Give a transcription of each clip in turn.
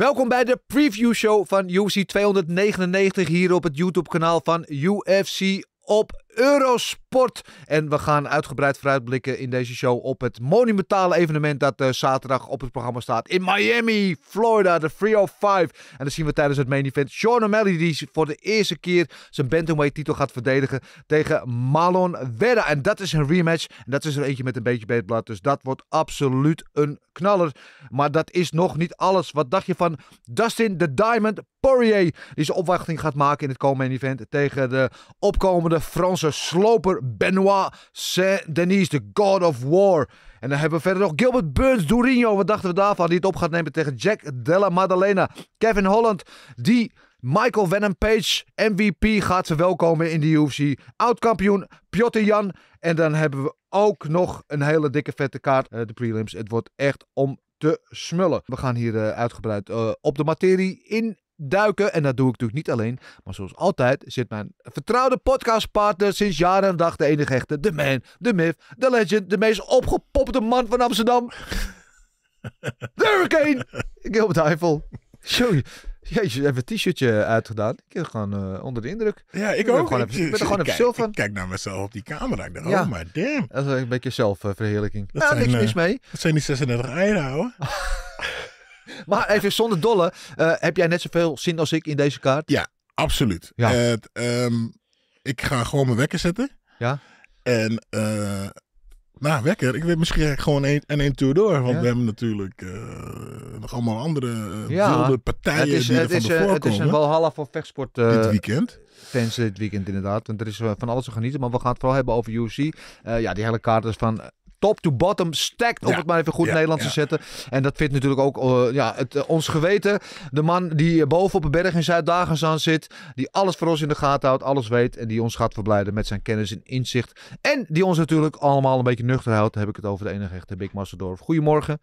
Welkom bij de preview show van UFC 299 hier op het YouTube kanaal van UFC op Eurosport. En we gaan uitgebreid vooruitblikken in deze show op het monumentale evenement dat eh, zaterdag op het programma staat in Miami, Florida, de 305. En dan zien we tijdens het main event Sean O'Malley die voor de eerste keer zijn bantamweight titel gaat verdedigen tegen Malon Vera. En dat is een rematch. En dat is er eentje met een beetje beetblad. Dus dat wordt absoluut een knaller. Maar dat is nog niet alles. Wat dacht je van Dustin the Diamond Poirier? Die zijn opwachting gaat maken in het komende event tegen de opkomende Frans sloper Benoit Saint-Denis, de God of War. En dan hebben we verder nog Gilbert Burns, Dourinho. Wat dachten we daarvan? Die het op gaat nemen tegen Jack Della Maddalena. Kevin Holland, die Michael Venom Page, MVP, gaat verwelkomen in de UFC. Oud-kampioen Piotr Jan. En dan hebben we ook nog een hele dikke vette kaart, eh, de prelims. Het wordt echt om te smullen. We gaan hier eh, uitgebreid eh, op de materie in duiken. En dat doe ik natuurlijk niet alleen. Maar zoals altijd zit mijn vertrouwde podcastpartner sinds jaren en dag de enige echte, de man, de myth, de legend, de meest opgepopte man van Amsterdam. de Hurricane! Gilbert Eiffel. Sorry. Jezus, even een t-shirtje uitgedaan. Ik ben gewoon eh, onder de indruk. Ja, ik, ik ook. Gewoon ik, even, ik ben er gewoon even zelf van. Ik kijk naar mezelf op die camera. Ik dacht, oh my damn. Dat is een beetje zelfverheerlijking. Uh, nou, mis eh, mee. Dat zijn die 36 eieren, houden. maar even zonder dolle. Eh, heb jij net zoveel zin als ik in deze kaart? Ja, absoluut. Eh, ehm, ik ga gewoon mijn wekker zetten. Ja. En eh, nou, wekker. Ik weet misschien gewoon één en één tour door. Want we hebben natuurlijk nog allemaal andere uh, wilde partijen het is, het is, Het is een walhalla voor vechtsport. dit weekend. Fans dit weekend inderdaad. Want er is van alles te genieten. Maar we gaan het vooral hebben over UFC. ja, die hele kaart is van top to bottom, stacked, om het maar even goed Nederlands te zetten. En dat vindt natuurlijk ook eh, ja, het, eh, ons geweten. De man die eh, boven op een berg in zuid aan zit, die alles voor ons in de gaten houdt, alles weet en die ons gaat verblijden met zijn kennis en inzicht. En die ons natuurlijk allemaal een beetje nuchter houdt, heb ik het over de enige echte Big Massendorf. Goedemorgen.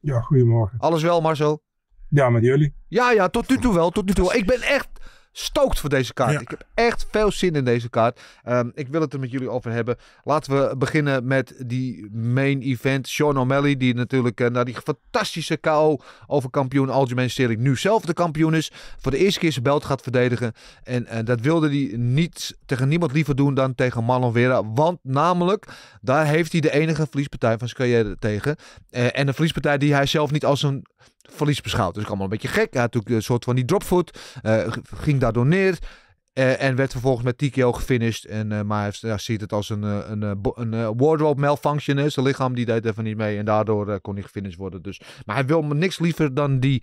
Ja, goedemorgen. Alles wel, Marcel? Ja, met jullie. Ja, ja, tot nu toe wel, tot nu toe. Ik ben echt stookt voor deze kaart. Ik heb echt veel zin in deze kaart. Ehm, ik wil het er met jullie over hebben. Laten we beginnen met die main event. Sean O'Malley, die natuurlijk uh, eh, na die fantastische KO over kampioen Algemeen Sterling nu zelf de kampioen is. Voor de eerste keer zijn belt gaat verdedigen. En eh, dat wilde hij niet tegen niemand liever doen dan tegen Marlon Vera. Want namelijk, daar heeft hij de enige verliespartij van zijn carrière tegen. Eh, en een verliespartij die hij zelf niet als een verlies beschouwd. Dus ik allemaal een beetje gek. Hij had natuurlijk een soort van die dropfoot. Eh, ging daardoor neer. Eh, en werd vervolgens met TKO gefinished. En, eh, maar hij ziet het als een, een, een, een wardrobe malfunction. Zijn lichaam die deed even niet mee. En daardoor kon hij gefinished worden. Dus. Maar hij wil niks liever dan die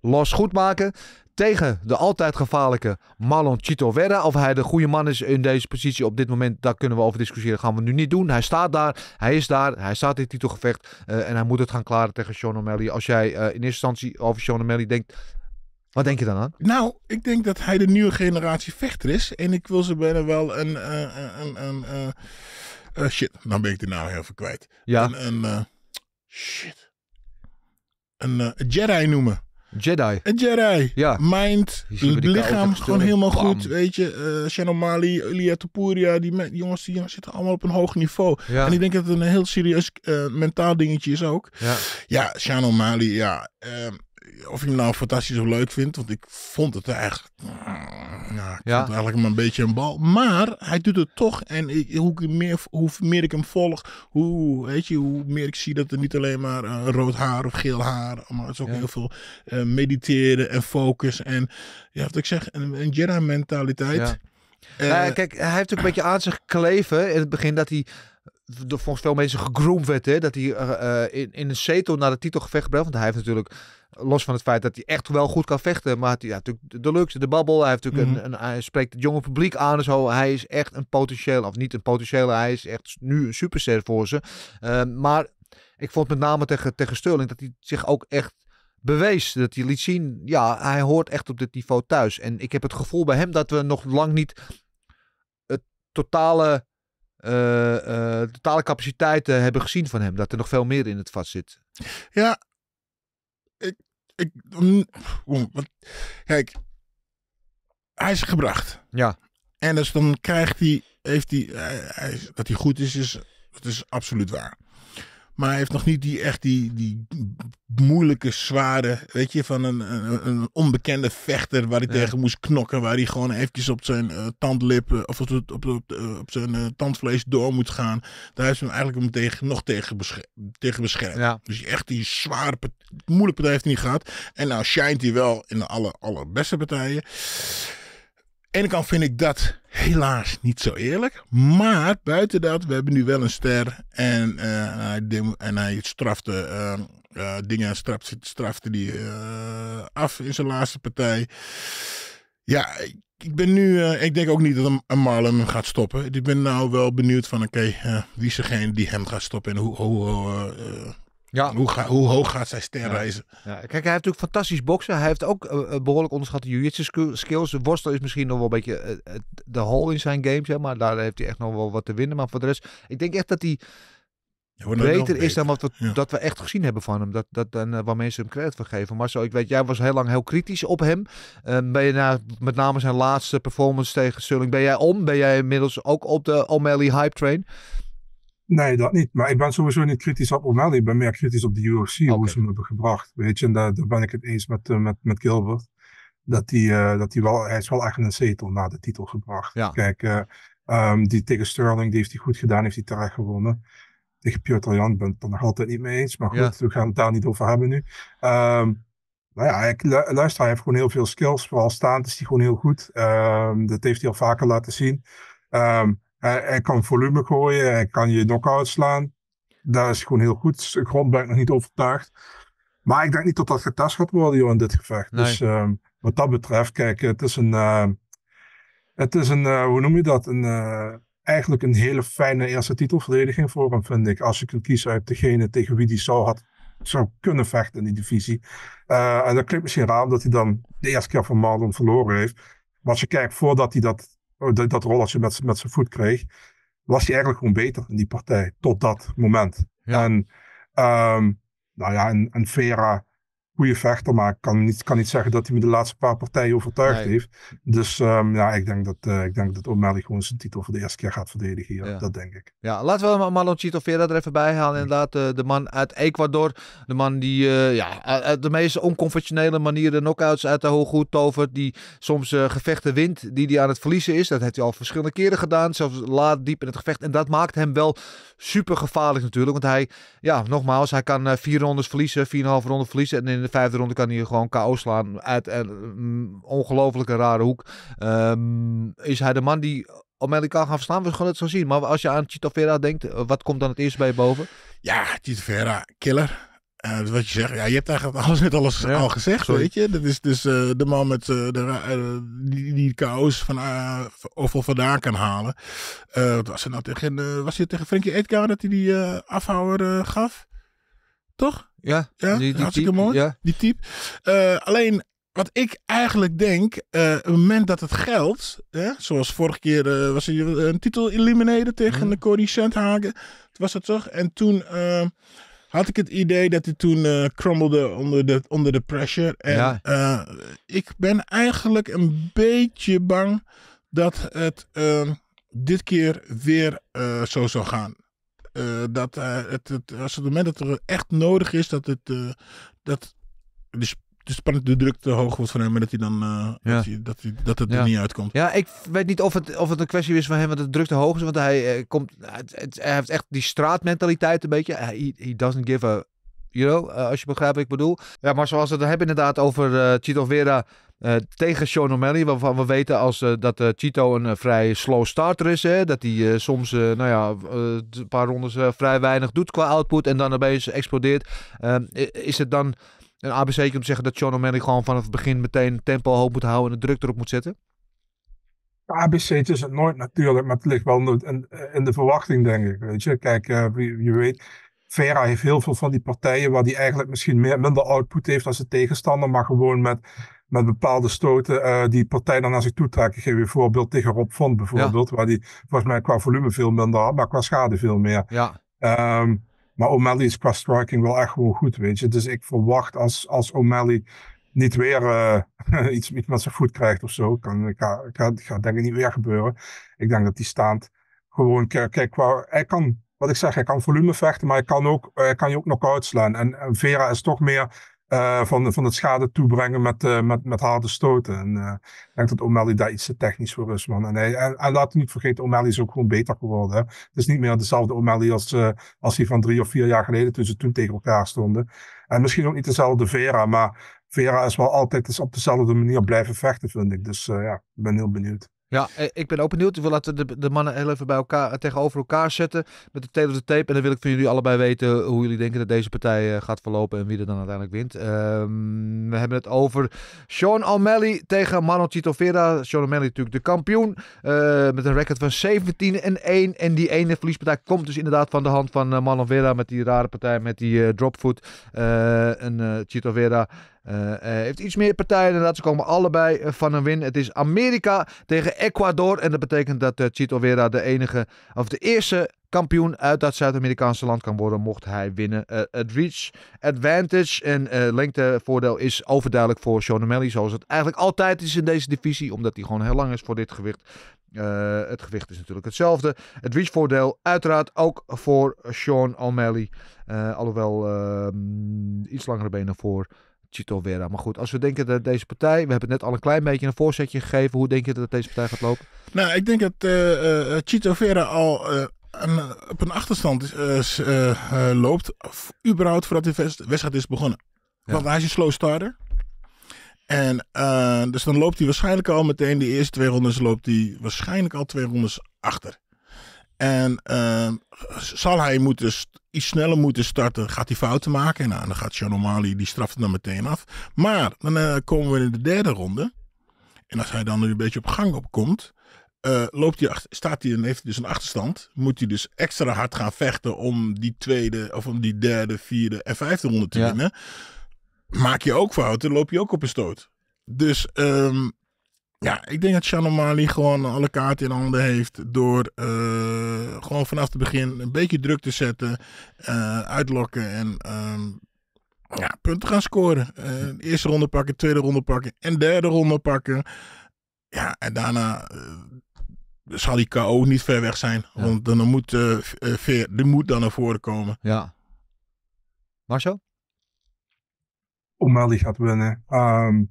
los goed maken tegen de altijd gevaarlijke Marlon Chito Vera. Of hij de goede man is in deze positie op dit moment, daar kunnen we over discussiëren. Gaan we nu niet doen. Hij staat daar, hij is daar, hij staat in titelgevecht. Uh, en hij moet het gaan klaren tegen Sean O'Malley. Als jij eh, in eerste instantie over Sean O'Malley denkt, wat denk je dan aan? Nou, ik denk dat hij de nieuwe generatie vechter is. En ik wil ze bijna wel een. Eh, een, een, shit, dan nou ben ik de naam even kwijt. Ja. Een. shit. Een Jedi noemen. Jedi. Een Jedi. Ja. Mind, lichaam, gewoon helemaal goed. Weet je, uh, Shannon Mali, Ilia die, die, jongens, die zitten allemaal op een hoog niveau. Ja. En ik denk dat het een heel serieus eh, mentaal dingetje is ook. Ja, ja Shannon Mali, ja. Ehm, of je hem nou fantastisch of leuk vindt. Want ik vond het echt. Ja, eigenlijk maar een beetje een bal. Maar hij doet het toch. En ik, hoe, meer, hoe meer ik hem volg, hoe, weet je, hoe meer ik zie dat er niet alleen maar eh, rood haar of geel haar. Maar het is ook heel veel eh, mediteren en focus. En ja, wat ik zeg, een, een mentaliteit eh, nou Ja. kijk, hij heeft ook een beetje aan zich kleven in het begin dat hij volgens veel mensen gegroomd werd. Hè? Dat hij in, in een zetel naar de gevecht bracht. Want hij heeft natuurlijk los van het feit dat hij echt wel goed kan vechten. Maar hij, ja, natuurlijk de luxe, de babbel. Hij, heeft natuurlijk mhm. een, een, spreekt het jonge publiek aan en zo. Hij is echt een potentieel, of niet een potentieel, hij is echt nu een superster voor ze. Ehm, maar ik vond met name tegen, tegen Sterling dat hij zich ook echt bewees. Dat hij liet zien, ja, hij hoort echt op dit niveau thuis. En ik heb het gevoel bij hem dat we nog lang niet het totale, eh, eh, totale capaciteiten hebben gezien van hem. Dat er nog veel meer in het vast zit. Ja, Mm, kijk, hij is gebracht. Ja. En dus dan krijgt hij, heeft hij, hij dat hij goed is, is, dat is absoluut waar. Maar hij heeft nog niet die, echt die, die moeilijke, zware, weet je, van een, een, een onbekende vechter waar hij tegen moest knokken. Waar hij gewoon eventjes op zijn uh, tandlip, eh, of op, op, op, eh, op zijn tandvlees door moet gaan. Daar heeft hem eigenlijk hem tegen, nog tegen, beschermd. tegen beschermd. Dus echt die zware, moeilijke partij heeft hij niet gehad. En nou schijnt hij wel in de alle, allerbeste partijen ene kant vind ik dat helaas niet zo eerlijk. Maar buiten dat, we hebben nu wel een ster. En, eh, hij, en strafte uh, uh, dingen strafte, strafte die af in zijn laatste partij. Ja, ik ben nu, ik denk ook niet dat een, Marlon hem gaat stoppen. Ik ben nou wel benieuwd van, oké, wie is degene die hem gaat stoppen en hoe, hoe ja. Hoe, hoe hoog gaat zijn ster Ja. Kijk, hij heeft natuurlijk fantastisch boksen. Hij heeft ook eh, eh, behoorlijk onderschatte jiu-jitsu skills. Worstel is misschien nog wel een beetje eh, de hole in zijn game, zeg maar. Daar heeft hij echt nog wel wat te winnen. Maar voor de rest, ik denk echt dat hij beter is dan wat we, dat we echt gezien hebben van hem. Dat, dat, dan uh, waar mensen hem credit voor geven. Maar zo, ik weet, jij was heel lang heel kritisch op hem. Ehm, ben je na, met name zijn laatste performance tegen Sterling, ben jij om? Ben jij inmiddels ook op de O'Malley hype train? Nee, dat niet. Maar ik ben sowieso niet kritisch op O'Malley. Ik ben meer kritisch op de UFC, hoe ze hem hebben gebracht. Weet je, en daar, daar ben ik het eens met, eh, met, met Gilbert. Dat, die, eh, dat die wel, hij is wel echt een zetel na de titel gebracht. Kijk, eh, ehm, die tegen Sterling, die heeft hij goed gedaan, heeft hij terecht gewonnen. Tegen Piotr Jan ben ik het er nog altijd niet mee eens. Maar goed, we gaan het daar niet over hebben nu. Ehm, nou ja, ik, luister, hij heeft gewoon heel veel skills. Vooral staand is hij gewoon heel goed. Ehm, dat heeft hij al vaker laten zien. Um, hij, kan volume gooien, hij kan je knock-out slaan. Daar is gewoon heel goed. grondwerk nog niet overtuigd. Maar ik denk niet dat dat getest gaat worden joh, in dit gevecht. Dus ehm, wat dat betreft, kijk, het is een, ehm, het is een eh, hoe noem je dat? Een, eh, eigenlijk een hele fijne eerste titelverdediging voor hem, vind ik. Als je kunt kiezen uit degene tegen wie die zou, had, zou kunnen vechten in die divisie. Eh, en dat klinkt misschien raar omdat hij dan de eerste keer van Marlon verloren heeft. Maar als je kijkt voordat hij dat Oh, dat, dat als met, met zijn voet kreeg, was hij eigenlijk gewoon beter in die partij tot dat moment. En um, nou ja, en, en Vera goede vechter, maar ik kan niet, kan niet zeggen dat hij me de laatste paar partijen overtuigd heeft. Dus ehm, ja, ik denk dat, uh, ik denk dat O'Malley gewoon zijn titel voor de eerste keer gaat verdedigen Dat denk ik. Ja, laten we Chito Vera er even bij halen. Inderdaad, eh, de man uit Ecuador. De man die uh, ja, de meest onconventionele manieren knockouts uit de goed tovert. Die soms gevechten wint, die hij aan het verliezen is. Dat heeft hij al verschillende keren gedaan. Zelfs laat diep in het gevecht. En dat maakt hem wel super gevaarlijk natuurlijk. Want hij, ja, nogmaals, hij kan vier rondes verliezen, vier en ronde verliezen. En in de vijfde ronde kan hij gewoon KO slaan. Uit een mm, ongelofelijke rare hoek. Ehm, is hij de man die Amerika gaan verslaan? We gaan het zo zien. Maar als je aan Chito denkt, eh, wat komt dan het eerst bij je boven? Ja, Chito Vera, killer. Eh, wat je zegt, ja, je hebt eigenlijk alles net alles al gezegd, weet je. Dat is dus eh, de man met, de, die, chaos KO's van vandaan kan halen. was, je nou tegen, was hij tegen Frankie Edgar dat hij die afhouder gaf? Toch? Ja, ja die, die hartstikke mooi. Ja. Die type. Eh, alleen wat ik eigenlijk denk, eh, op het moment dat het geld hè, zoals vorige keer eh, was hij een titel eliminated tegen mhm. de Cody Sandhagen, was dat toch? En toen had ik het idee dat hij toen crumbled onder de, onder de pressure. En ik ben eigenlijk een beetje bang dat het dit keer weer zo zou gaan. Eh, dat eh, het, het, als het moment dat er echt nodig is, dat, het, eh, dat de, dus de druk te hoog wordt van hem en dat hij dan dat, hij, dat, hij, dat, het er niet uitkomt. Ja, ik weet niet of het, of het een kwestie is van hem dat de druk te hoog is, want hij komt, het, hij heeft echt die straatmentaliteit een beetje. He, doesn't give a, you know, als je begrijpt wat ik bedoel. Ja, maar zoals we het hebben inderdaad over Chito Vera, eh, tegen Sean O'Malley, waarvan we weten als, eh, dat uh, Chito een vrij slow starter is. Hè? Dat hij soms nou ja, een paar rondes vrij weinig doet qua output en dan opeens explodeert. is het dan een ABC om te zeggen dat Sean O'Malley gewoon vanaf het begin meteen tempo hoog moet houden en de druk erop moet zetten? ABC is het nooit natuurlijk, maar het ligt wel in, in de verwachting, denk ik. Weet je, kijk, je, je weet, Vera heeft heel veel van die partijen waar die eigenlijk misschien minder output heeft dan zijn tegenstander, maar gewoon met met bepaalde stoten eh, die partij dan naar zich toe trekken. geef je een voorbeeld tegen Rob Font bijvoorbeeld, waar die volgens mij qua volume veel minder had, maar qua schade veel meer. Ja. Ehm, maar O'Malley is qua striking wel echt gewoon goed, weet je. Dus ik verwacht als, als O'Malley niet weer eh, iets, iets, met zijn voet krijgt of zo, kan, gaat ga, denk ik niet weer gebeuren. Ik denk dat die staand gewoon, kijk, qua, hij kan, wat ik zeg, hij kan volume vechten, maar hij kan, ook, eh, hij kan je ook nog uitslaan. En, en Vera is toch meer eh, van, van het schade toebrengen met, uh, met, met harde stoten. En eh, ik denk dat O'Malley daar iets te technisch voor is, man. En, hij, en, en laten we niet vergeten, O'Malley is ook gewoon beter geworden. Hè. Het is niet meer dezelfde O'Malley als, als hij van drie of vier jaar geleden, toen ze toen tegen elkaar stonden. En misschien ook niet dezelfde Vera, maar Vera is wel altijd is op dezelfde manier blijven vechten, vind ik. Dus ja, ik ben heel benieuwd. Ja, eh, ik ben ook benieuwd. Ik wil laten de, de mannen heel even bij elkaar, eh, tegenover elkaar zetten met de tail of de tape. En dan wil ik van jullie allebei weten hoe jullie denken dat deze partij eh, gaat verlopen en wie er dan uiteindelijk wint. Ehm, we hebben het over Sean O'Malley tegen Manon Chito Vera. Sean O'Malley natuurlijk de kampioen met een record van 17 en 1. En die ene verliespartij komt dus inderdaad van de hand van uh, Vera met die rare partij met die dropfoot. en Chito Vera uh, heeft iets meer partijen inderdaad. Ze komen allebei eh, van een win. Het is Amerika tegen Ecuador. En dat betekent dat Chito Vera de enige, of de eerste kampioen uit dat Zuid-Amerikaanse land kan worden, mocht hij winnen. het reach advantage en uh, lengtevoordeel is overduidelijk voor Sean O'Malley, zoals het eigenlijk altijd is in deze divisie, omdat hij gewoon heel lang is voor dit gewicht. het gewicht is natuurlijk hetzelfde. Het voordeel uiteraard ook voor Sean O'Malley, alhoewel ehm, iets langere benen voor Chito Vera. Maar goed, als we denken dat deze partij... We hebben het net al een klein beetje een voorzetje gegeven. Hoe denk je dat deze partij gaat lopen? Nou, ik denk dat uh, Chito Vera al... op een achterstand loopt, überhaupt voordat de wedstrijd is begonnen. Want hij is een slow starter. En dus dan loopt hij waarschijnlijk al meteen de eerste twee rondes, loopt hij waarschijnlijk al twee rondes achter. En ehm, zal hij moeten iets sneller moeten starten, gaat hij fouten maken. Nou, dan gaat O'Malley die straft dan meteen af. Maar dan eh, komen we in de derde ronde. En als hij dan nu een beetje op gang opkomt, uh, loopt hij staat hij en heeft dus een achterstand. Moet hij dus extra hard gaan vechten om die tweede, of om die derde, vierde en vijfde ronde te winnen. Maak je ook fouten, loop je ook op een stoot. Dus ehm, ja, ik denk dat Mali gewoon alle kaarten in handen heeft. Door eh, gewoon vanaf het begin een beetje druk te zetten. Eh, uitlokken en ehm, ja, punten gaan scoren. Eh, eerste ronde pakken, tweede ronde pakken en derde ronde pakken. Ja, en daarna zal die KO niet ver weg zijn. Want dan moet, veer, de moet dan naar voren komen. Ja. Marcel? O'Malley gaat winnen. Um...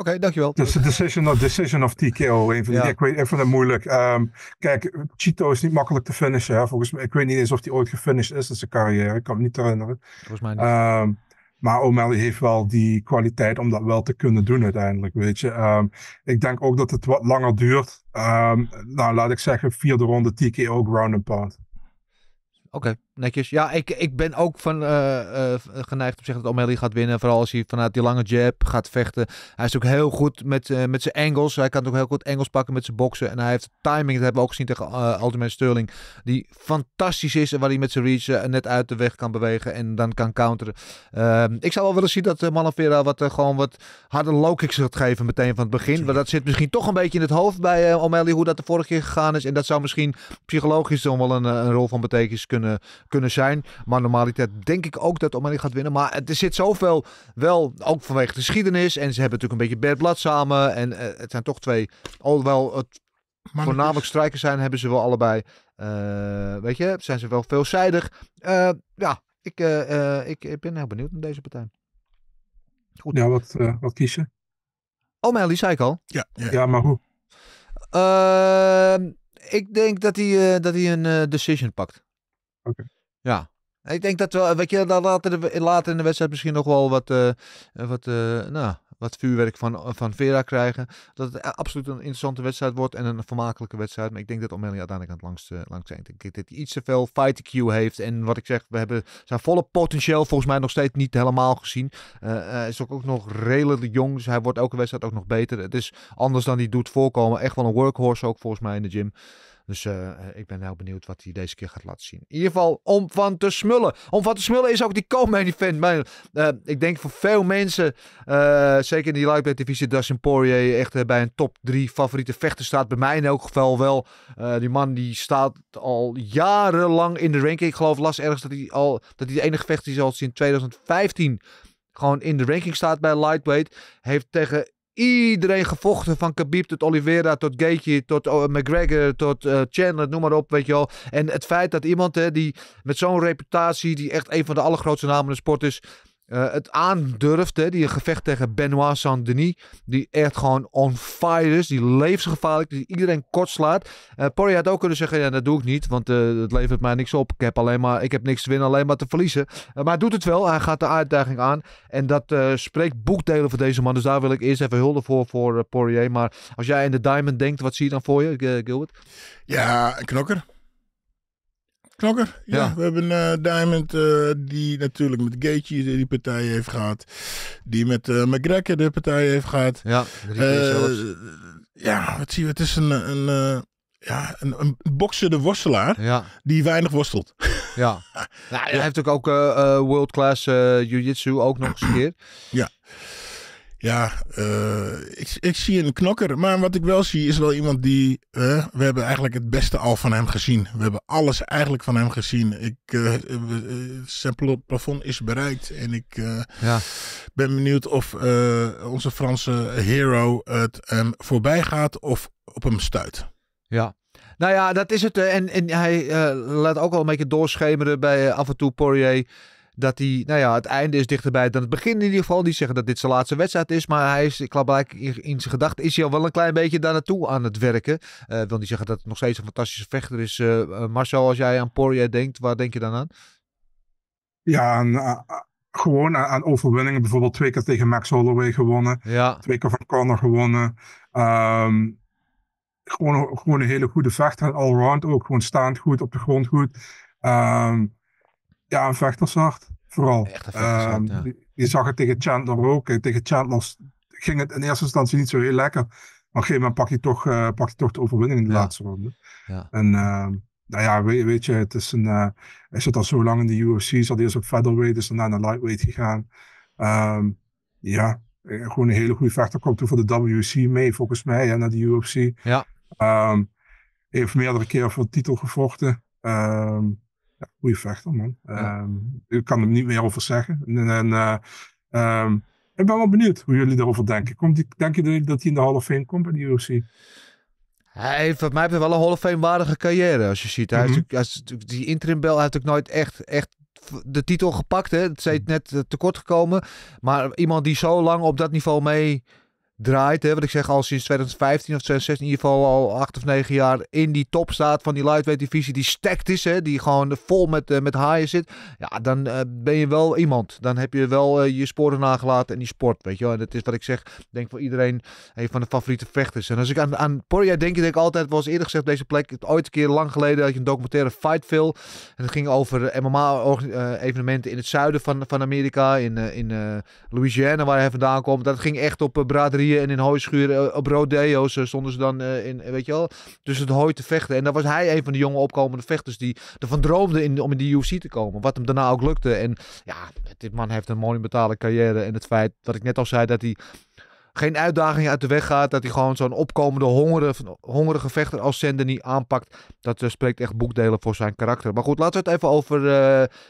Oké, dankjewel. Dus de decision of, decision of TKO. Even, ja. Ik, weet, vind het moeilijk. Ehm, kijk, Chito is niet makkelijk te finishen. Volgens mij, ik weet niet eens of hij ooit gefinished is in zijn carrière. Ik kan me niet herinneren. Volgens mij niet. Ehm, maar O'Malley heeft wel die kwaliteit om dat wel te kunnen doen uiteindelijk, weet je. Ehm, ik denk ook dat het wat langer duurt. nou, laat ik zeggen, vierde ronde TKO ground and pound. Oké netjes. Ja, ik, ik ben ook van, uh, uh, geneigd op zich dat O'Malley gaat winnen. Vooral als hij vanuit die lange jab gaat vechten. Hij is ook heel goed met, uh, met zijn Engels. Hij kan ook heel goed Engels pakken met zijn boksen. En hij heeft timing, dat hebben we ook gezien tegen uh, Ultimate Sterling. Die fantastisch is en waar hij met zijn reach net uit de weg kan bewegen. En dan kan counteren. Ehm, ik zou wel willen zien dat Manavera wat, gewoon wat harde low kicks gaat geven meteen van het begin. Maar dat zit misschien toch een beetje in het hoofd bij O'Malley hoe dat de vorige keer gegaan is. En dat zou misschien psychologisch dan wel een, een rol van betekenis kunnen kunnen zijn. Maar normaliteit denk ik ook dat Oranje gaat winnen. Maar er zit zoveel wel, ook vanwege de geschiedenis. En ze hebben natuurlijk een beetje bad blood samen. En eh, het zijn toch twee, alhoewel het voornamelijk strijkers zijn, hebben ze wel allebei. Eh, weet je, zijn ze wel veelzijdig. Eh, ja, ik, ik, ik, ben heel benieuwd naar deze partij. Goed. Ja, wat, wat kies je? Oh, zei ik al. Ja, ja. ja maar hoe? Ehm, ik denk dat hij, dat hij een decision pakt. Oké. Ja. Ik denk dat we, eh, weet je, later, later in de wedstrijd misschien nog wel wat, eh, eh, wat, nou, wat vuurwerk van, van Vera krijgen. Dat het absoluut een interessante wedstrijd wordt en een vermakelijke wedstrijd. Maar ik denk dat Omelia uiteindelijk aan het langst, langs zijn. Ik denk dat hij iets te veel fight IQ heeft. En wat ik zeg, we hebben zijn volle potentieel volgens mij nog steeds niet helemaal gezien. hij is ook, ook nog redelijk jong, dus hij wordt elke wedstrijd ook nog beter. Het is anders dan hij doet voorkomen. Echt wel een workhorse ook volgens mij in de gym. Dus eh, eh, ik ben heel benieuwd wat hij deze keer gaat laten zien. In ieder geval om van te smullen. Om van te smullen is ook die co-main event. Maar, eh, ik denk voor veel mensen, zeker in die lightweight divisie, Dustin Poirier echt bij een top 3 favoriete vechter staat. Bij mij in elk geval wel. die man die staat al jarenlang in de ranking. Ik geloof las ergens dat hij al dat hij de enige vechter is al sinds 2015 gewoon in de ranking staat bij lightweight. Heeft tegen iedereen gevochten. Van Khabib tot Oliveira tot Gaethje tot oh, McGregor tot uh, Chandler, noem maar op, weet je wel. En het feit dat iemand hè, die met zo'n reputatie, die echt een van de allergrootste namen in de sport is eh, het aandurft. Hè, die gevecht tegen Benoit Saint-Denis. Die echt gewoon on fire is. Die levensgevaarlijk. Die iedereen kort slaat. Eh, Poirier had ook kunnen zeggen: ja, dat doe ik niet. Want uh, het levert mij niks op. Ik heb, alleen maar, ik heb niks te winnen, alleen maar te verliezen. maar hij doet het wel. Hij gaat de uitdaging aan. En dat spreekt boekdelen voor deze man. Dus daar wil ik eerst even hulde voor voor Poirier. Maar als jij in de Diamond denkt, wat zie je dan voor je, Gilbert? Ja, knokker ja. We hebben uh, Diamond, eh, die natuurlijk met Gaethje die partij heeft gehad. Die met eh, McGregor de partij heeft gehad. Ja, ja wat zie je, het is een, een, ja, een, een boksende worstelaar ja. die weinig worstelt. Ja. Nou, hij heeft ook, ook world-class jiu-jitsu ook nog eens een keer. Ja. Ja, eh, ik, ik, zie een knokker. Maar wat ik wel zie is wel iemand die. we hebben eigenlijk het beste al van hem gezien. We hebben alles eigenlijk van hem gezien. Ik, eh, eh, zijn plafond is bereikt. En ik ja. ben benieuwd of onze Franse hero het hem voorbij gaat of op hem stuit. Ja, nou ja, dat is het. En, en hij laat ook al een beetje doorschemeren bij af en toe Poirier dat hij, nou ja, het einde is dichterbij dan het begin in ieder geval. die zeggen dat dit zijn laatste wedstrijd is, maar hij is, ik geloof eigenlijk in zijn gedachten is hij al wel een klein beetje daar naartoe aan het werken. Uh, wil niet zeggen dat het nog steeds een fantastische vechter is. Eh, eh, Marcel, als jij aan Poirier denkt, waar denk je dan aan? Ja, aan, gewoon aan, overwinningen. Bijvoorbeeld twee keer tegen Max Holloway gewonnen. Ja. Twee keer van Conor gewonnen. Ehm, gewoon, gewoon een hele goede vechter, allround ook. Gewoon staand goed, op de grond goed. Um, Ehm, ja, een vechtershart vooral. Echt een Je zag het tegen Chandler ook. Eh, tegen Chandler ging het in eerste instantie niet zo heel lekker. Maar op een gegeven moment pak je toch, eh, pak je toch de overwinning in de laatste ronde. Ja. En ehm, nou ja, weet, je, het is een, eh, hij zit al zo lang in de UFC. Zat eerst op featherweight, is daarna naar lightweight gegaan. Um, ja, gewoon een hele goede vechter. Komt toen voor de WC mee, volgens mij, naar de UFC. Ja. heeft meerdere keer voor de titel gevochten ja, goede vechter, man. Ehm, ik kan hem niet meer over zeggen. En, eh, ehm, ik ben wel benieuwd hoe jullie daarover denken. Komt die, denk je dat hij in de Hall of Fame komt bij de UFC? Hij heeft, mij betreft, wel een Hall Fame-waardige carrière. Als je ziet, hij mm die interim-bel heeft ook nooit echt, echt de titel gepakt. Hè? Het is net eh, tekort gekomen. Maar iemand die zo lang op dat niveau mee draait. Hè, wat ik zeg, al sinds 2015 of 2016 in ieder geval al acht of negen jaar in die top staat van die lightweight divisie. Die stacked is, hè, die gewoon vol met, eh, met haaien zit. Ja, dan eh, ben je wel iemand. Dan heb je wel eh, je sporen nagelaten en die sport, weet je wel. En dat is wat ik zeg, denk voor iedereen een van de favoriete vechters. En als ik aan, aan Poria denk, denk ik altijd, was eerder gezegd deze plek. Ooit een keer lang geleden had je een documentaire film En het ging over MMA-evenementen in het zuiden van, van Amerika, in, in Louisiana waar hij vandaan komt. Dat ging echt op braderie en in hooischuren. Eh, op rodeo's eh, stonden ze dan eh, in, weet je wel, tussen het hooi te vechten. En daar was hij een van de jonge opkomende vechters die ervan droomde in, om in die UFC te komen. Wat hem daarna ook lukte. En ja, dit man heeft een monumentale carrière. En het feit, dat ik net al zei, dat hij geen uitdaging uit de weg gaat. Dat hij gewoon zo'n opkomende hongerige, hongerige vechter als Saint Denis aanpakt. Dat spreekt echt boekdelen voor zijn karakter. Maar goed, laten we het even over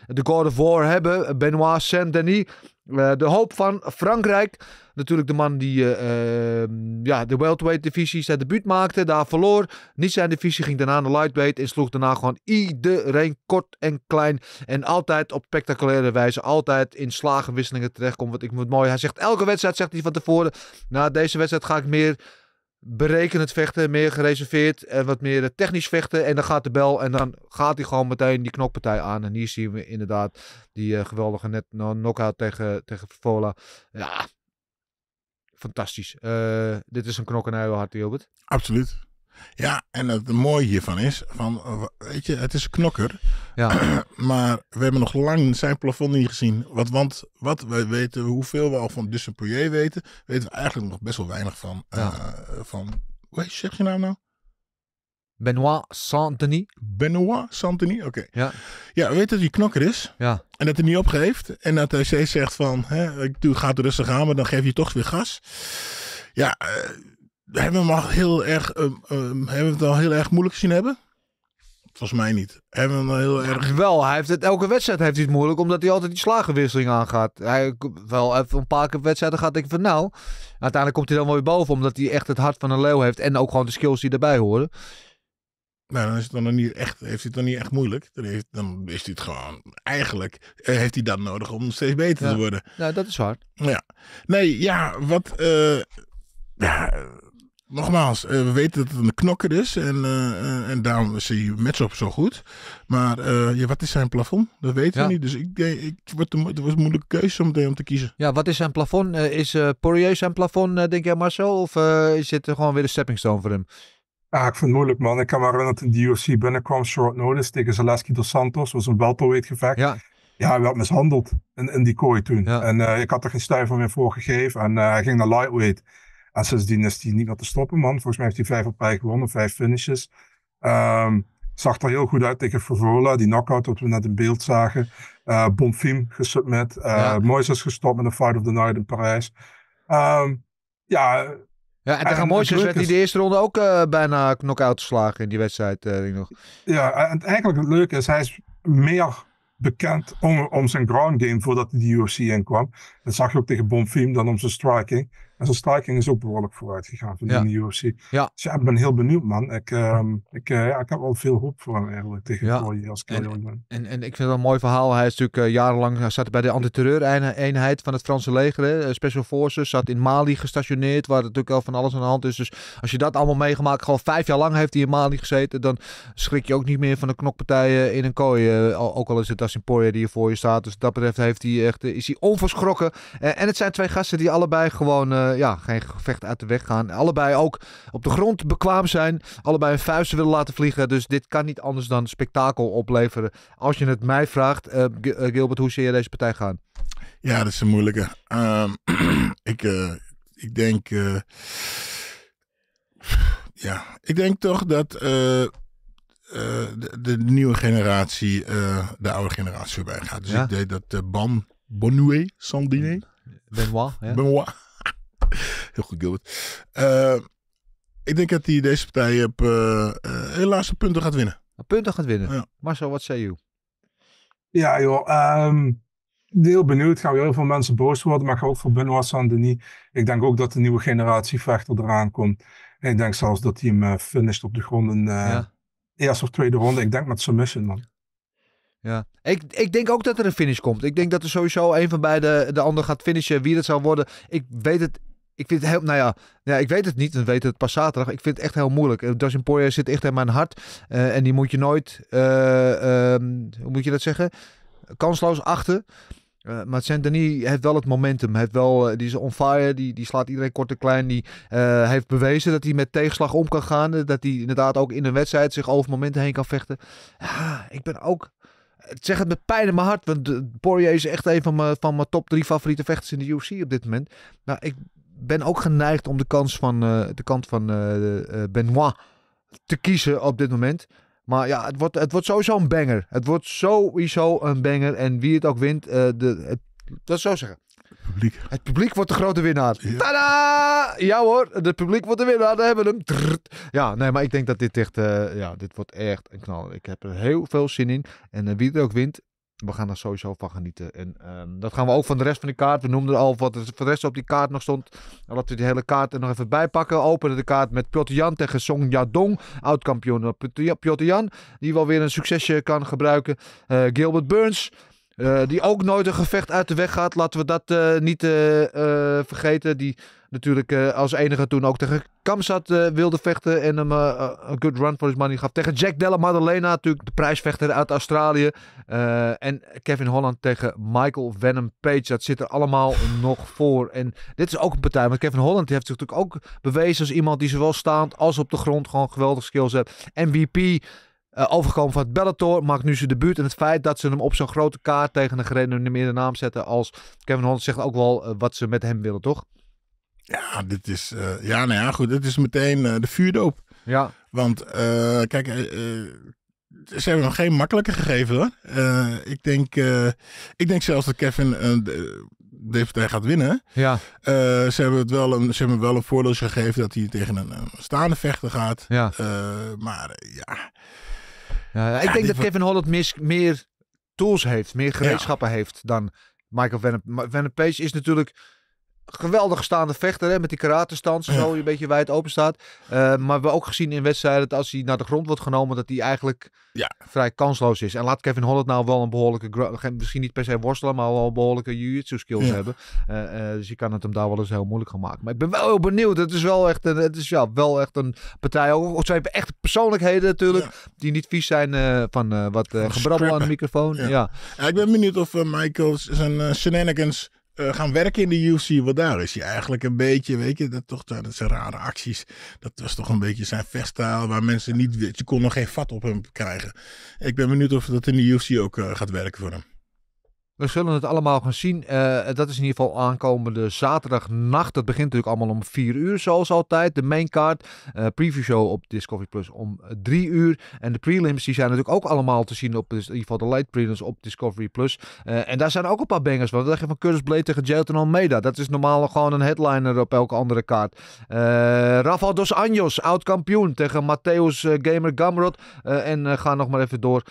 de corde God of War hebben. Benoit Saint-Denis. de hoop van Frankrijk. Natuurlijk de man die eh, ehm, ja, de welterweight divisie zijn eh, debuut maakte. Daar verloor. Niet zijn divisie ging daarna naar lightweight. En sloeg daarna gewoon iedereen kort en klein. En altijd op spectaculaire wijze. Altijd in slagenwisselingen terechtkomt. Want ik moet mooi. Hij zegt elke wedstrijd zegt hij van tevoren. Na deze wedstrijd ga ik meer berekenend vechten, meer gereserveerd en wat meer eh, technisch vechten. En dan gaat de bel en dan gaat hij gewoon meteen die knokpartij aan. En hier zien we inderdaad die geweldige net knockout tegen, tegen Vola. Ja, fantastisch. Eh, dit is een knokkenhuil hart, Hilbert. Absoluut. Ja, en het mooie hiervan is, van, weet je, het is een knokker. Ja. maar we hebben nog lang zijn plafond niet gezien. Want, want wat we weten, hoeveel we al van Dussempoyer weten, weten we eigenlijk nog best wel weinig van. Eh, van hoe zeg je naam nou? Benoit saint Benoit saint oké. Ja. ja, weet dat hij knokker is. Ja. En dat hij niet opgeeft. En dat hij steeds zegt van, hè, ik doe, ga het rustig aan, maar dan geef je toch weer gas. Ja, uh, hebben heel erg, ehm, ehm, hebben we het al heel erg moeilijk gezien hebben. Volgens mij niet. Hebben we heel erg... Wel, hij heeft het, elke wedstrijd heeft hij het moeilijk, omdat hij altijd die slagenwisseling aangaat. Hij, wel, even een paar keer wedstrijden gaat ik van nou, uiteindelijk komt hij dan wel weer boven, omdat hij echt het hart van een leeuw heeft en ook gewoon de skills die erbij horen. Nou, dan, is het dan niet echt, heeft hij het dan niet echt moeilijk. Dan, heeft, dan is dit het gewoon, eigenlijk eh, heeft hij dat nodig om steeds beter te worden. Nou, dat is waar. Ja. Nee, ja, wat, eh, ja, nogmaals, eh, we weten dat het een knokker is en, en daarom is hij match op zo goed. Maar wat is zijn plafond? Dat weten we niet. Dus ik, ik, het, wordt een, was moeilijke keuze om te kiezen. Ja, wat is zijn plafond? is Poirier zijn plafond, denk jij Marcel? Of is het gewoon weer een stepping stone voor hem? Ja, ah, ik vind het moeilijk, man. Ik kan me herinneren dat in de binnenkwam, short notice, tegen Zaleski dos Santos. was een welterweight gevecht. Ja. hij werd mishandeld in, in die kooi toen. En eh, ik had er geen stuiver meer voor gegeven. En eh, hij ging naar lightweight. En sindsdien is hij niet meer te stoppen, man. Volgens mij heeft hij vijf op rij gewonnen, vijf finishes. Ehm, zag er heel goed uit tegen Favola, die knockout dat we net in beeld zagen. Uh, Bonfim gesubmit. Uh, ja. Moises gestopt met de fight of the night in Parijs. Ehm, ja, ja, en tegen Moises werd hij de eerste ronde ook eh, bijna knock-out geslagen in die wedstrijd. Uh, eh, nog. Ja, en eigenlijk het leuke is, hij is meer bekend om, om zijn ground game voordat hij de UFC in kwam. Dat zag je ook tegen Bonfim dan om zijn striking. En zo'n staking is ook behoorlijk vooruit gegaan van ja. de UFC. Ja. Dus ja, ik ben heel benieuwd, man. Ik, ehm, ik, eh, ik heb wel veel hoop voor hem eigenlijk tegen ja. als ik en, En, en ik vind het een mooi verhaal. Hij is natuurlijk eh, jarenlang zat bij de antiterreureenheid van het Franse leger, eh, Special Forces. Zat in Mali gestationeerd, waar natuurlijk al van alles aan de hand is. Dus als je dat allemaal meegemaakt, gewoon vijf jaar lang heeft hij in Mali gezeten, dan schrik je ook niet meer van de knokpartijen in een kooi. ook al is het Dustin Poirier die er voor je staat. Dus dat betreft heeft hij echt, is hij onverschrokken. en het zijn twee gasten die allebei gewoon eh, ja, geen gevecht uit de weg gaan. Allebei ook op de grond bekwaam zijn. Allebei een vuisten willen laten vliegen. Dus dit kan niet anders dan spektakel opleveren. Als je het mij vraagt, eh, eh, Gilbert, hoe zie je deze partij gaan? Ja, dat is een moeilijke. Ehm, ik, ik denk. ja, ik denk toch dat. de, de, nieuwe generatie de oude generatie voorbij gaat. Dus ik deed dat Ban Bonnoué Sandine. Benoit. Ja. Benoit. Heel goed, Gilbert. Ehm, ik denk dat hij deze partij op uh, eh, eh, helaas punten gaat winnen. Punten gaat winnen. Ja. Marcel, wat zei je? Ja, joh. Um, heel benieuwd. Gaan weer heel veel mensen boos worden. Maar ik ga ook voor Benoit Saint-Denis. Ik denk ook dat de nieuwe generatie vechter eraan komt. En ik denk zelfs dat hij hem uh, finisht op de grond. In, ja. Eerste of tweede ronde. Ik denk met submission, man. Ja, ik, ik denk ook dat er een finish komt. Ik denk dat er sowieso een van beide de ander gaat finishen. Wie dat zou worden, ik weet het ik vind het heel, nou ja, ja, ik weet het niet. We weten het pas zaterdag. Ik vind het echt heel moeilijk. Dustin eh, Poirier zit echt in mijn hart. Eh, en die moet je nooit, eh, ehm, hoe moet je dat zeggen? Kansloos achter. Uh, maar Saint Denis heeft wel het momentum. Heeft wel, die is on fire. Die, die slaat iedereen kort en klein. Die heeft bewezen dat hij met tegenslag om kan gaan. Dat hij inderdaad ook in een wedstrijd zich over momenten heen kan vechten. Ja, ik ben ook. zeg het met pijn in mijn hart. Want Poirier is echt een van mijn, van mijn top drie favoriete vechters in de UFC op dit moment. Nou, ik ben ook geneigd om de, kans van, eh, de kant van uh, Benoit te kiezen op dit moment. Maar ja, het wordt, het wordt sowieso een banger. Het wordt sowieso een banger. En wie het ook wint, de, het, dat zou zeggen. Het publiek. Het publiek wordt de grote winnaar. Ja. Tada! Ja hoor, het publiek wordt de winnaar. Daar hebben we hem. Ja, nee, maar ik denk dat dit echt... ja, dit wordt echt een knal. Ik heb er heel veel zin in. En wie het ook wint, we gaan er sowieso van genieten. En ehm, dat gaan we ook van de rest van de kaart. We noemden al wat er voor de rest op die kaart nog stond. Laten we die hele kaart er nog even bij pakken. Openen de kaart met Piotr Jan tegen Song Yadong. Oud-kampioen nou, Piotr Jan. Die wel weer een succesje kan gebruiken. Eh, Gilbert Burns. Eh, die ook nooit een gevecht uit de weg gaat. Laten we dat eh, niet eh, vergeten. Die natuurlijk als enige toen ook tegen Kamzat wilde vechten. En hem een good run for his money gaf. Tegen Jack Della Maddalena natuurlijk. De prijsvechter uit Australië. en Kevin Holland tegen Michael Venom Page. Dat zit er allemaal nog voor. En dit is ook een partij. want Kevin Holland heeft zich natuurlijk ook bewezen als iemand die zowel staand als op de grond gewoon geweldige skills heeft. MVP uh, overgekomen van het Bellator maakt nu zijn debuut. En het feit dat ze hem op zo'n grote kaart tegen een gerenommeerde naam zetten als Kevin Holland zegt ook wel eh, wat ze met hem willen, toch? Ja, dit is, eh, ja, nou ja, goed. Dit is meteen de vuurdoop. Ja. Want kijk, ze hebben hem geen makkelijke gegeven hoor. ik, denk, ik denk zelfs dat Kevin deze partij gaat winnen. Ja. ze, hebben het wel een, ze hebben wel een voordeel gegeven dat hij tegen een, staande vechter gaat. Ja. maar ja, ja, ik denk dat Kevin Holland meer tools heeft, meer gereedschappen heeft dan Michael Van, Van Page. Is natuurlijk geweldig staande vechter hè, met die karate stand zo een beetje wijd open staat. Eh, maar we hebben ook gezien in wedstrijden dat als hij naar de grond wordt genomen, dat hij eigenlijk ja. vrij kansloos is. En laat Kevin Holland nou wel een behoorlijke, misschien niet per se worstelen, maar wel behoorlijke jiu-jitsu skills hebben. Eh, eh, dus je kan het hem daar wel eens heel moeilijk gaan maken. Maar ik ben wel benieuwd. Het is wel echt een, het is, ja, wel echt een partij. Of zijn echt persoonlijkheden natuurlijk, die niet vies zijn van wat gebrabbel aan de microfoon. Ja. ik ben benieuwd of Michael zijn shenanigans eh, gaan werken in de UFC. Want daar is hij eigenlijk een beetje, weet je, dat, toch, dat zijn rare acties. Dat was toch een beetje zijn vechtstijl waar mensen niet, je kon nog geen vat op hem krijgen. Ik ben benieuwd of dat in de UFC ook eh, gaat werken voor hem. We zullen het allemaal gaan zien. Eh, dat is in ieder geval aankomende zaterdagnacht. Dat begint natuurlijk allemaal om 4 uur, zoals altijd. De main uh, preview show op Discovery Plus om 3 uur. En de prelims die zijn natuurlijk ook allemaal te zien op in ieder geval de light prelims op Discovery Plus. Eh, en daar zijn ook een paar bangers. Want We je van Curtis Blade tegen Jelton Almeida. Dat is normaal gewoon een headliner op elke andere kaart. Rafael Dos Anjos, oud kampioen tegen Matthäus Gamer Gamrot. en ga nog maar even door.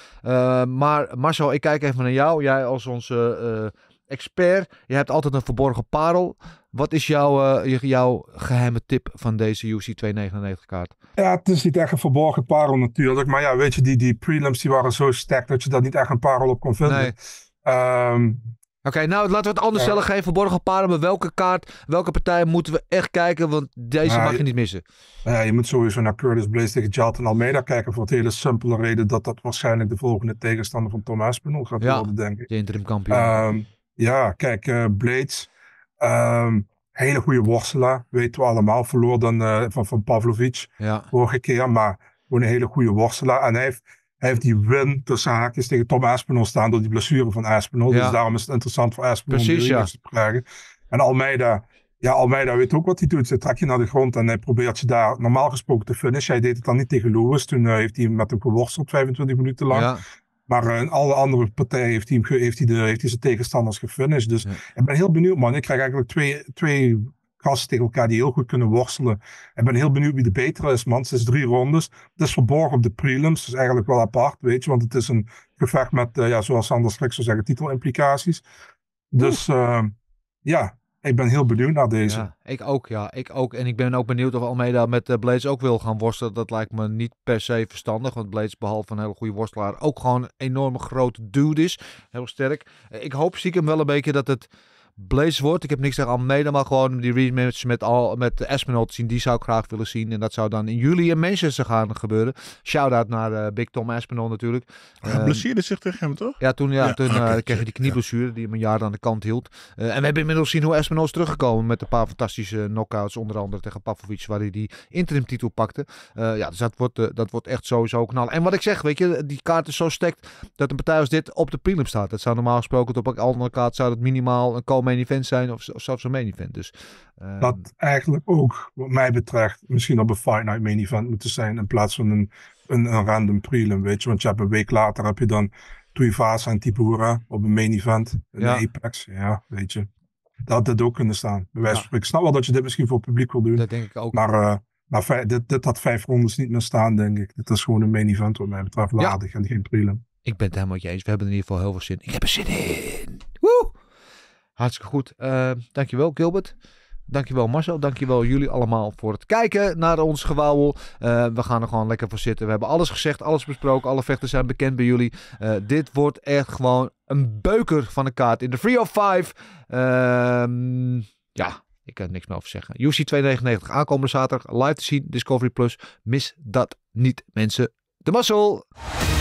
maar Marcel, ik kijk even naar jou. Jij als onze eh, eh, expert. Je hebt altijd een verborgen parel. Wat is jouw, eh, jouw geheime tip van deze UC 299 kaart? Ja, het is niet echt een verborgen parel natuurlijk. Maar ja, weet je, die, die prelims die waren zo sterk dat je daar niet echt een parel op kon vinden. Nee. Ehm, Oké, nou laten we het anders stellen. Geen verborgen paarden. Maar welke kaart, welke partij moeten we echt kijken? Want deze nou, mag je niet missen. Nou ja, je moet sowieso naar Curtis Blaze tegen Jalton Almeida kijken. Voor het hele simpele reden dat dat waarschijnlijk de volgende tegenstander van Thomas Aspinall gaat worden, denk ik. de interim kampioen. Ehm, ja, kijk, uh, Blades. Ehm, hele goede worstelaar. Weten we allemaal. Verloor dan eh, van, van Pavlovic vorige keer. Maar gewoon een hele goede worstelaar. En hij heeft hij heeft die win tussen haakjes tegen Tom Aspinall staan door die blessure van Aspinall. Dus daarom is het interessant voor Aspinall om ja. te krijgen. En Almeida, ja, Almeida weet ook wat hij doet. Ze trek je naar de grond en hij probeert je daar normaal gesproken te finishen. Hij deed het dan niet tegen Lewis. Toen eh, heeft hij met hem geworsteld 25 minuten lang. Maar eh, in alle andere partijen heeft hij, heeft hij, de, heeft hij zijn tegenstanders gefinished. Dus ik ben heel benieuwd, man. Ik krijg eigenlijk twee, twee gast tegen elkaar die heel goed kunnen worstelen. Ik ben heel benieuwd wie de betere is, man. Het is drie rondes. Het is verborgen op de prelims. dus eigenlijk wel apart, weet je. Want het is een gevecht met, eh, ja, zoals anders Slik zou zeggen, titelimplicaties. Dus eh, ja, ik ben heel benieuwd naar deze. Ja, ik ook, ja. Ik ook. En ik ben ook benieuwd of Almeida met uh, Blades ook wil gaan worstelen. Dat lijkt me niet per se verstandig. Want Blades, behalve een hele goede worstelaar, ook gewoon een enorme grote dude is. Heel sterk. Ik hoop, zie ik hem wel een beetje dat het Blaze wordt. Ik heb niks tegen Almeida, maar gewoon die rematch met, al, met de te zien. Die zou ik graag willen zien. En dat zou dan in juli in Manchester gaan gebeuren. Shout-out naar eh, Big Tom Espinol natuurlijk. Hij zich tegen hem, toch? Ja, toen, ja, toen eh, kreeg hij die knieblessure die hem een jaar aan de kant hield. Eh, en we hebben inmiddels zien hoe Espinol is teruggekomen met een paar fantastische knockouts. Onder andere tegen Pavlovic, waar hij die interim titel pakte. ja, dus dat wordt, dat wordt echt sowieso knal. En wat ik zeg, weet je, die kaart is zo stekt dat een partij als dit op de prelim staat. Dat zou normaal gesproken op een andere kaart zou dat minimaal een komen main event zijn of, of zelfs een main event. Dus, ehm, Dat eigenlijk ook, wat mij betreft, misschien op een Fight Night main event moeten zijn in plaats van een, een, een random prelim, weet je. Want je hebt een week later heb je dan Tuivasa en Tibura op een main event ja. de Apex. Ja, weet je. Dat had dit ook kunnen staan. Ja. Ik snap wel dat je dit misschien voor publiek wil doen. Dat denk ik ook. Maar, uh, maar dit, dit had vijf rondes niet meer staan, denk ik. Dat is gewoon een main event wat mij betreft waardig en geen prelim. Ik ben het helemaal met eens. We hebben in ieder geval heel veel zin. Ik heb er zin in. Woe! Hartstikke goed. Uh, dankjewel Gilbert. Dankjewel Marcel. Dankjewel jullie allemaal voor het kijken naar ons gewauwel. Eh, we gaan er gewoon lekker voor zitten. We hebben alles gezegd, alles besproken. Alle vechten zijn bekend bij jullie. Eh, dit wordt echt gewoon een beuker van een kaart in de Free of Five. Ehm, ja, ik kan niks meer over zeggen. UC 299 aankomende zaterdag. Live te zien, Discovery+. Plus. Mis dat niet mensen. De mazzel!